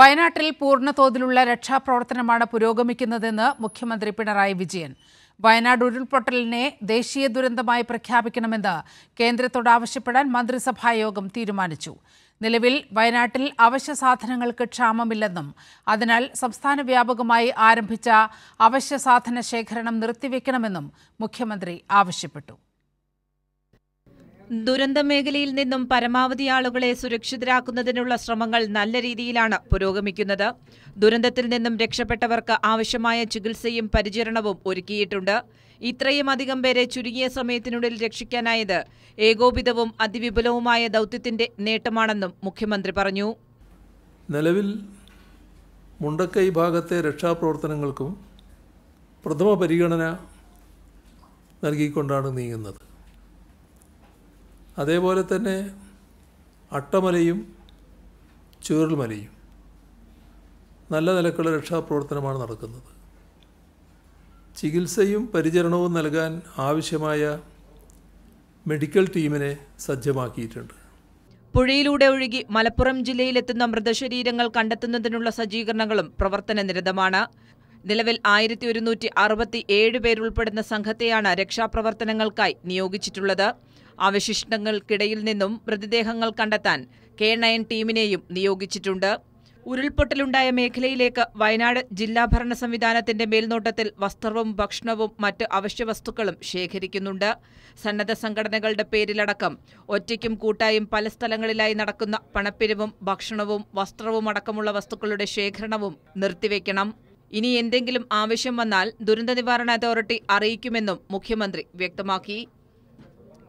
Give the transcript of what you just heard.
വയനാട്ടിൽ പൂർണ്ണതോതിലുള്ള രക്ഷാപ്രവർത്തനമാണ് പുരോഗമിക്കുന്നതെന്ന് മുഖ്യമന്ത്രി പിണറായി വിജയൻ വയനാട് ഉരുൾപൊട്ടലിനെ ദേശീയ ദുരന്തമായി പ്രഖ്യാപിക്കണമെന്ന് കേന്ദ്രത്തോട് ആവശ്യപ്പെടാൻ മന്ത്രിസഭായോഗം തീരുമാനിച്ചു നിലവിൽ വയനാട്ടിൽ അവശ്യ സാധനങ്ങൾക്ക് ക്ഷാമമില്ലെന്നും അതിനാൽ സംസ്ഥാന വ്യാപകമായി ആരംഭിച്ച അവശ്യ സാധന ശേഖരണം നിർത്തിവെക്കണമെന്നും മുഖ്യമന്ത്രി ആവശ്യപ്പെട്ടു ദുരന്ത മേഖലയിൽ നിന്നും പരമാവധി ആളുകളെ സുരക്ഷിതരാക്കുന്നതിനുള്ള ശ്രമങ്ങൾ നല്ല രീതിയിലാണ് പുരോഗമിക്കുന്നത് ദുരന്തത്തിൽ നിന്നും രക്ഷപ്പെട്ടവർക്ക് ആവശ്യമായ ചികിത്സയും പരിചരണവും ഒരുക്കിയിട്ടുണ്ട് ഇത്രയും അധികം പേരെ ചുരുങ്ങിയ സമയത്തിനുള്ളിൽ രക്ഷിക്കാനായത് ഏകോപിതവും അതിവിപുലവുമായ ദൗത്യത്തിന്റെ നേട്ടമാണെന്നും മുഖ്യമന്ത്രി പറഞ്ഞു നിലവിൽ മുണ്ടക്കൈ ഭാഗത്തെ രക്ഷാപ്രവർത്തനങ്ങൾക്കും പ്രഥമ പരിഗണന നൽകിക്കൊണ്ടാണ് നീങ്ങുന്നത് അതേപോലെ തന്നെ അട്ടമലയും ചുരുൾമലയും നല്ല നിലക്കുള്ള രക്ഷാപ്രവർത്തനമാണ് നടക്കുന്നത് ചികിത്സയും പരിചരണവും നൽകാൻ ആവശ്യമായ മെഡിക്കൽ ടീമിനെ സജ്ജമാക്കിയിട്ടുണ്ട് പുഴയിലൂടെ ഒഴുകി മലപ്പുറം ജില്ലയിലെത്തുന്ന മൃതശരീരങ്ങൾ കണ്ടെത്തുന്നതിനുള്ള സജ്ജീകരണങ്ങളും പ്രവർത്തനനിരതമാണ് നിലവിൽ ആയിരത്തി ഒരുന്നൂറ്റി അറുപത്തി ഏഴ് പേരുൾപ്പെടുന്ന സംഘത്തെയാണ് രക്ഷാപ്രവർത്തനങ്ങൾക്കായി നിയോഗിച്ചിട്ടുള്ളത് അവശിഷ്ടങ്ങൾക്കിടയിൽ നിന്നും മൃതദേഹങ്ങൾ കണ്ടെത്താൻ കെ നയൻ ടീമിനെയും നിയോഗിച്ചിട്ടുണ്ട് ഉരുൾപൊട്ടലുണ്ടായ മേഖലയിലേക്ക് വയനാട് ജില്ലാ ഭരണ സംവിധാനത്തിന്റെ മേൽനോട്ടത്തിൽ വസ്ത്രവും ഭക്ഷണവും മറ്റ് അവശ്യവസ്തുക്കളും ശേഖരിക്കുന്നുണ്ട് സന്നദ്ധ സംഘടനകളുടെ പേരിലടക്കം ഒറ്റയ്ക്കും കൂട്ടായും പല സ്ഥലങ്ങളിലായി നടക്കുന്ന പണപ്പിരിവും ഭക്ഷണവും വസ്ത്രവും അടക്കമുള്ള വസ്തുക്കളുടെ ശേഖരണവും നിർത്തിവെക്കണം ഇനി എന്തെങ്കിലും ആവശ്യം വന്നാൽ ദുരന്ത നിവാരണ അതോറിറ്റി അറിയിക്കുമെന്നും മുഖ്യമന്ത്രി വ്യക്തമാക്കി